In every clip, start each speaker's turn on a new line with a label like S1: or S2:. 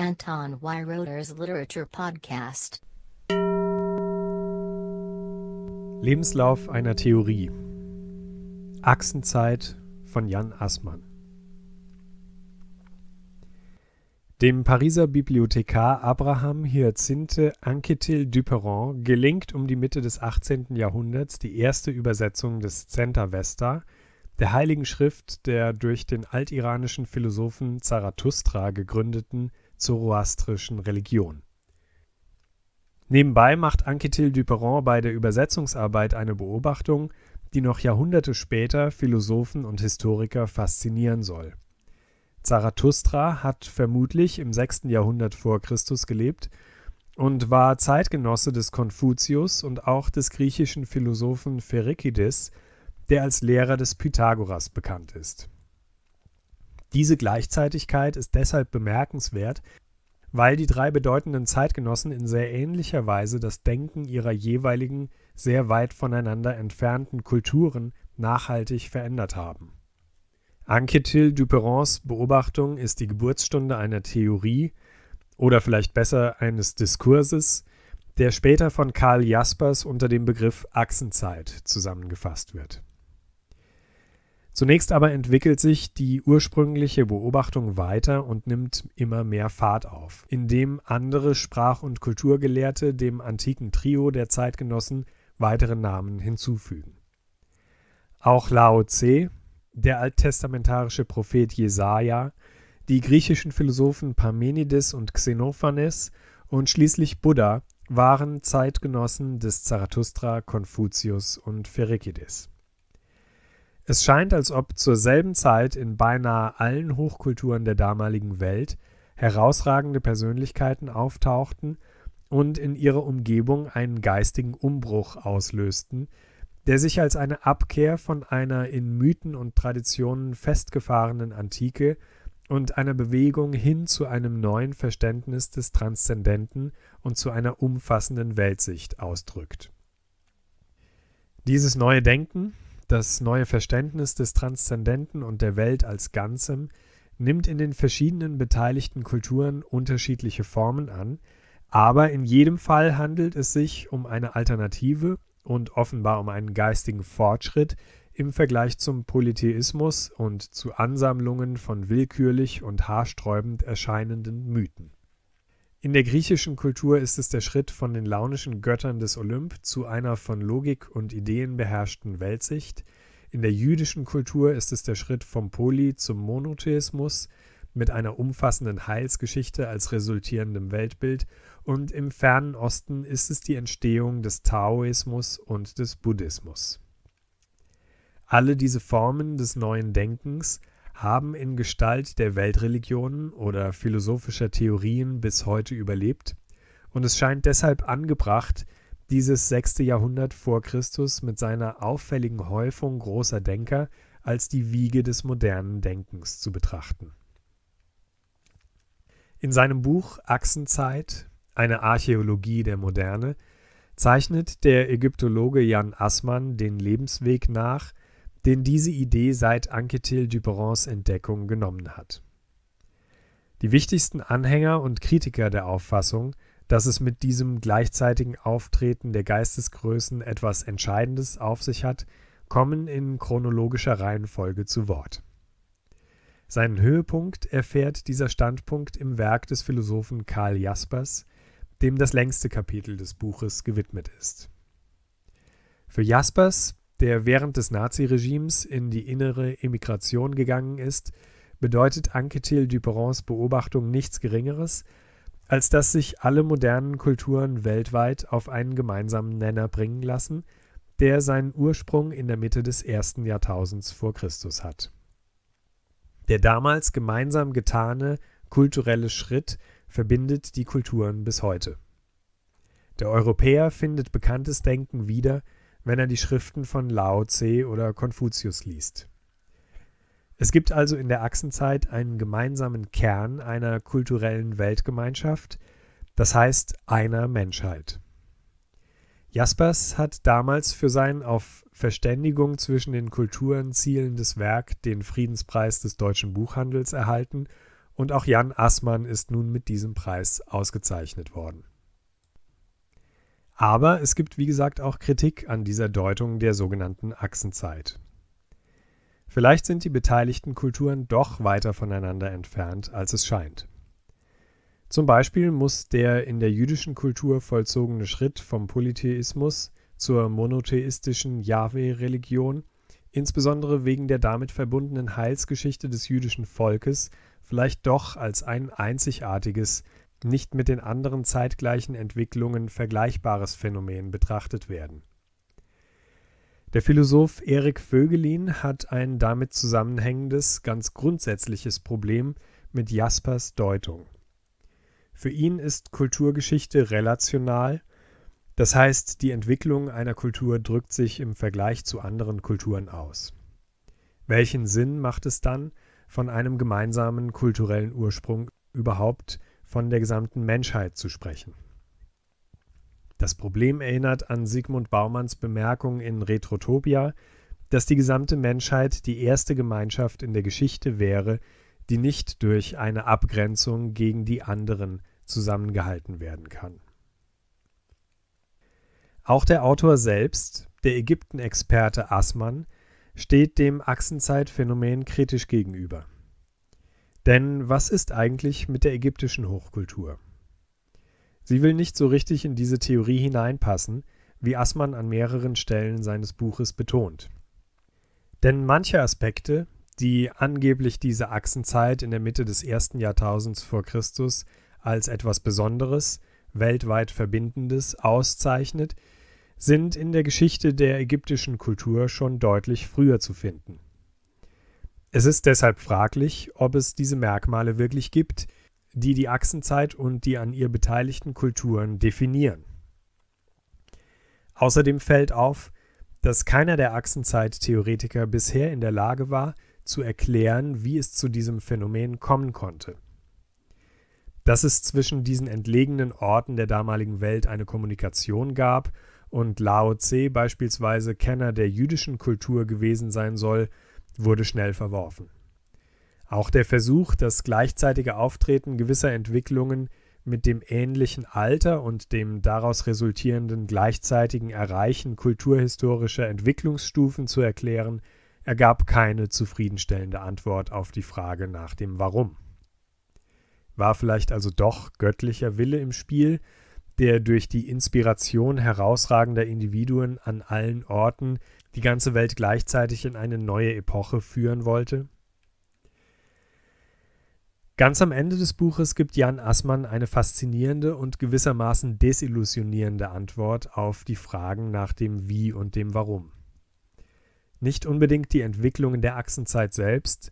S1: Anton Weiroder's Literature Podcast. Lebenslauf einer Theorie. Achsenzeit von Jan Assmann. Dem Pariser Bibliothekar Abraham Hyacinthe Anquetil Duperon gelingt um die Mitte des 18. Jahrhunderts die erste Übersetzung des Zenta Vesta, der Heiligen Schrift der durch den altiranischen Philosophen Zarathustra gegründeten zoroastrischen Religion. Nebenbei macht Anquetil Duperron bei der Übersetzungsarbeit eine Beobachtung, die noch Jahrhunderte später Philosophen und Historiker faszinieren soll. Zarathustra hat vermutlich im 6. Jahrhundert vor Christus gelebt und war Zeitgenosse des Konfuzius und auch des griechischen Philosophen Pherikides, der als Lehrer des Pythagoras bekannt ist. Diese Gleichzeitigkeit ist deshalb bemerkenswert, weil die drei bedeutenden Zeitgenossen in sehr ähnlicher Weise das Denken ihrer jeweiligen, sehr weit voneinander entfernten Kulturen nachhaltig verändert haben. Anquetil Duperons Beobachtung ist die Geburtsstunde einer Theorie oder vielleicht besser eines Diskurses, der später von Karl Jaspers unter dem Begriff Achsenzeit zusammengefasst wird. Zunächst aber entwickelt sich die ursprüngliche Beobachtung weiter und nimmt immer mehr Fahrt auf, indem andere Sprach- und Kulturgelehrte dem antiken Trio der Zeitgenossen weitere Namen hinzufügen. Auch Lao Tse, der alttestamentarische Prophet Jesaja, die griechischen Philosophen Parmenides und Xenophanes und schließlich Buddha waren Zeitgenossen des Zarathustra, Konfuzius und Pherikides. Es scheint, als ob zur selben Zeit in beinahe allen Hochkulturen der damaligen Welt herausragende Persönlichkeiten auftauchten und in ihrer Umgebung einen geistigen Umbruch auslösten, der sich als eine Abkehr von einer in Mythen und Traditionen festgefahrenen Antike und einer Bewegung hin zu einem neuen Verständnis des Transzendenten und zu einer umfassenden Weltsicht ausdrückt. Dieses neue Denken, das neue Verständnis des Transzendenten und der Welt als Ganzem nimmt in den verschiedenen beteiligten Kulturen unterschiedliche Formen an, aber in jedem Fall handelt es sich um eine Alternative und offenbar um einen geistigen Fortschritt im Vergleich zum Polytheismus und zu Ansammlungen von willkürlich und haarsträubend erscheinenden Mythen. In der griechischen Kultur ist es der Schritt von den launischen Göttern des Olymp zu einer von Logik und Ideen beherrschten Weltsicht. In der jüdischen Kultur ist es der Schritt vom Poly zum Monotheismus mit einer umfassenden Heilsgeschichte als resultierendem Weltbild und im fernen Osten ist es die Entstehung des Taoismus und des Buddhismus. Alle diese Formen des neuen Denkens haben in Gestalt der Weltreligionen oder philosophischer Theorien bis heute überlebt, und es scheint deshalb angebracht, dieses sechste Jahrhundert vor Christus mit seiner auffälligen Häufung großer Denker als die Wiege des modernen Denkens zu betrachten. In seinem Buch Achsenzeit, eine Archäologie der Moderne, zeichnet der Ägyptologe Jan Assmann den Lebensweg nach, den diese Idee seit Anquetil Duperons Entdeckung genommen hat. Die wichtigsten Anhänger und Kritiker der Auffassung, dass es mit diesem gleichzeitigen Auftreten der Geistesgrößen etwas Entscheidendes auf sich hat, kommen in chronologischer Reihenfolge zu Wort. Seinen Höhepunkt erfährt dieser Standpunkt im Werk des Philosophen Karl Jaspers, dem das längste Kapitel des Buches gewidmet ist. Für Jaspers der während des Naziregimes in die innere Emigration gegangen ist, bedeutet Anquetil Duperons Beobachtung nichts Geringeres, als dass sich alle modernen Kulturen weltweit auf einen gemeinsamen Nenner bringen lassen, der seinen Ursprung in der Mitte des ersten Jahrtausends vor Christus hat. Der damals gemeinsam getane kulturelle Schritt verbindet die Kulturen bis heute. Der Europäer findet bekanntes Denken wieder, wenn er die Schriften von Lao Tse oder Konfuzius liest. Es gibt also in der Achsenzeit einen gemeinsamen Kern einer kulturellen Weltgemeinschaft, das heißt einer Menschheit. Jaspers hat damals für sein auf Verständigung zwischen den Kulturen zielendes Werk den Friedenspreis des deutschen Buchhandels erhalten und auch Jan Assmann ist nun mit diesem Preis ausgezeichnet worden. Aber es gibt, wie gesagt, auch Kritik an dieser Deutung der sogenannten Achsenzeit. Vielleicht sind die beteiligten Kulturen doch weiter voneinander entfernt, als es scheint. Zum Beispiel muss der in der jüdischen Kultur vollzogene Schritt vom Polytheismus zur monotheistischen yahweh religion insbesondere wegen der damit verbundenen Heilsgeschichte des jüdischen Volkes, vielleicht doch als ein einzigartiges, nicht mit den anderen zeitgleichen Entwicklungen vergleichbares Phänomen betrachtet werden. Der Philosoph Erik Vögelin hat ein damit zusammenhängendes, ganz grundsätzliches Problem mit Jaspers Deutung. Für ihn ist Kulturgeschichte relational, das heißt, die Entwicklung einer Kultur drückt sich im Vergleich zu anderen Kulturen aus. Welchen Sinn macht es dann, von einem gemeinsamen kulturellen Ursprung überhaupt von der gesamten Menschheit zu sprechen. Das Problem erinnert an Sigmund Baumanns Bemerkung in Retrotopia, dass die gesamte Menschheit die erste Gemeinschaft in der Geschichte wäre, die nicht durch eine Abgrenzung gegen die anderen zusammengehalten werden kann. Auch der Autor selbst, der Ägyptenexperte Assmann, steht dem Achsenzeitphänomen kritisch gegenüber. Denn was ist eigentlich mit der ägyptischen Hochkultur? Sie will nicht so richtig in diese Theorie hineinpassen, wie Assmann an mehreren Stellen seines Buches betont. Denn manche Aspekte, die angeblich diese Achsenzeit in der Mitte des ersten Jahrtausends vor Christus als etwas Besonderes, weltweit Verbindendes auszeichnet, sind in der Geschichte der ägyptischen Kultur schon deutlich früher zu finden. Es ist deshalb fraglich, ob es diese Merkmale wirklich gibt, die die Achsenzeit und die an ihr beteiligten Kulturen definieren. Außerdem fällt auf, dass keiner der Achsenzeit-Theoretiker bisher in der Lage war, zu erklären, wie es zu diesem Phänomen kommen konnte. Dass es zwischen diesen entlegenen Orten der damaligen Welt eine Kommunikation gab und Lao Tse beispielsweise Kenner der jüdischen Kultur gewesen sein soll, wurde schnell verworfen. Auch der Versuch, das gleichzeitige Auftreten gewisser Entwicklungen mit dem ähnlichen Alter und dem daraus resultierenden gleichzeitigen Erreichen kulturhistorischer Entwicklungsstufen zu erklären, ergab keine zufriedenstellende Antwort auf die Frage nach dem Warum. War vielleicht also doch göttlicher Wille im Spiel, der durch die Inspiration herausragender Individuen an allen Orten die ganze Welt gleichzeitig in eine neue Epoche führen wollte? Ganz am Ende des Buches gibt Jan Assmann eine faszinierende und gewissermaßen desillusionierende Antwort auf die Fragen nach dem Wie und dem Warum. Nicht unbedingt die Entwicklungen der Achsenzeit selbst,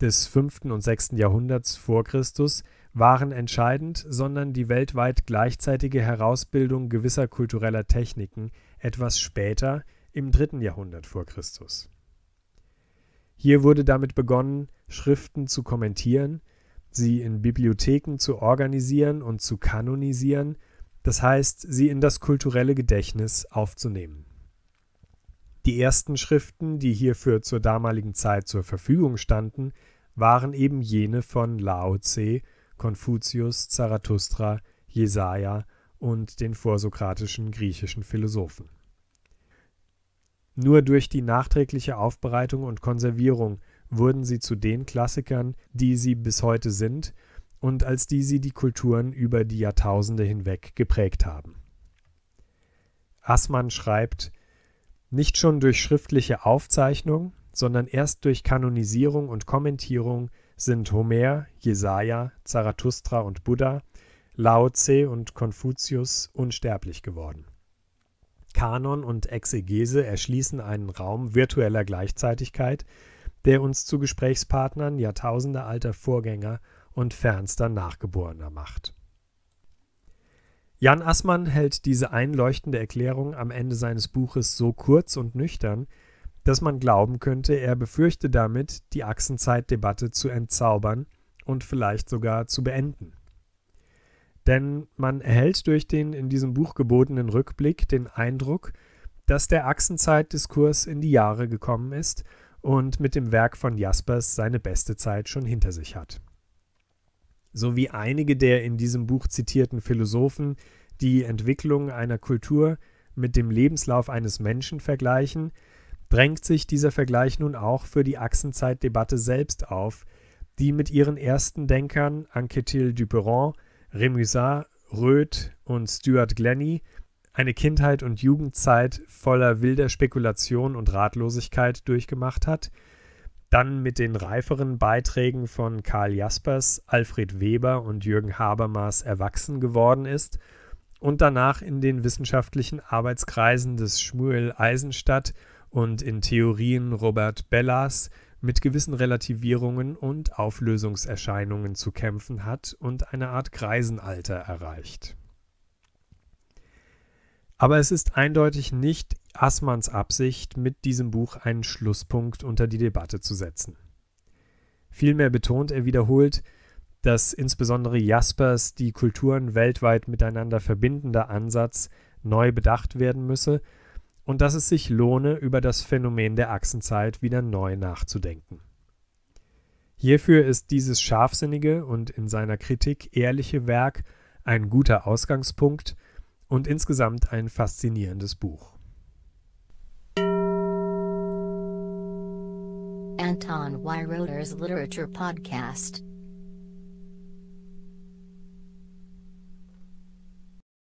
S1: des 5. und 6. Jahrhunderts vor Christus, waren entscheidend, sondern die weltweit gleichzeitige Herausbildung gewisser kultureller Techniken etwas später – im dritten Jahrhundert vor Christus. Hier wurde damit begonnen, Schriften zu kommentieren, sie in Bibliotheken zu organisieren und zu kanonisieren, das heißt, sie in das kulturelle Gedächtnis aufzunehmen. Die ersten Schriften, die hierfür zur damaligen Zeit zur Verfügung standen, waren eben jene von Lao Tse, Konfuzius, Zarathustra, Jesaja und den vorsokratischen griechischen Philosophen. Nur durch die nachträgliche Aufbereitung und Konservierung wurden sie zu den Klassikern, die sie bis heute sind und als die sie die Kulturen über die Jahrtausende hinweg geprägt haben. Assmann schreibt, nicht schon durch schriftliche Aufzeichnung, sondern erst durch Kanonisierung und Kommentierung sind Homer, Jesaja, Zarathustra und Buddha, Lao Tse und Konfuzius unsterblich geworden. Kanon und Exegese erschließen einen Raum virtueller Gleichzeitigkeit, der uns zu Gesprächspartnern jahrtausendealter Vorgänger und fernster Nachgeborener macht. Jan Assmann hält diese einleuchtende Erklärung am Ende seines Buches so kurz und nüchtern, dass man glauben könnte, er befürchte damit, die Achsenzeitdebatte zu entzaubern und vielleicht sogar zu beenden. Denn man erhält durch den in diesem Buch gebotenen Rückblick den Eindruck, dass der Achsenzeitdiskurs in die Jahre gekommen ist und mit dem Werk von Jaspers seine beste Zeit schon hinter sich hat. So wie einige der in diesem Buch zitierten Philosophen die Entwicklung einer Kultur mit dem Lebenslauf eines Menschen vergleichen, drängt sich dieser Vergleich nun auch für die Achsenzeitdebatte selbst auf, die mit ihren ersten Denkern Anquetil Duperon, Remusat, Röth und Stuart Glennie eine Kindheit und Jugendzeit voller wilder Spekulation und Ratlosigkeit durchgemacht hat, dann mit den reiferen Beiträgen von Karl Jaspers, Alfred Weber und Jürgen Habermas erwachsen geworden ist und danach in den wissenschaftlichen Arbeitskreisen des Schmuel Eisenstadt und in Theorien Robert Bellas mit gewissen Relativierungen und Auflösungserscheinungen zu kämpfen hat und eine Art Greisenalter erreicht. Aber es ist eindeutig nicht Assmanns Absicht, mit diesem Buch einen Schlusspunkt unter die Debatte zu setzen. Vielmehr betont er wiederholt, dass insbesondere Jaspers die Kulturen weltweit miteinander verbindender Ansatz neu bedacht werden müsse – und dass es sich lohne, über das Phänomen der Achsenzeit wieder neu nachzudenken. Hierfür ist dieses scharfsinnige und in seiner Kritik ehrliche Werk ein guter Ausgangspunkt und insgesamt ein faszinierendes Buch. Anton Weiroder's Literature Podcast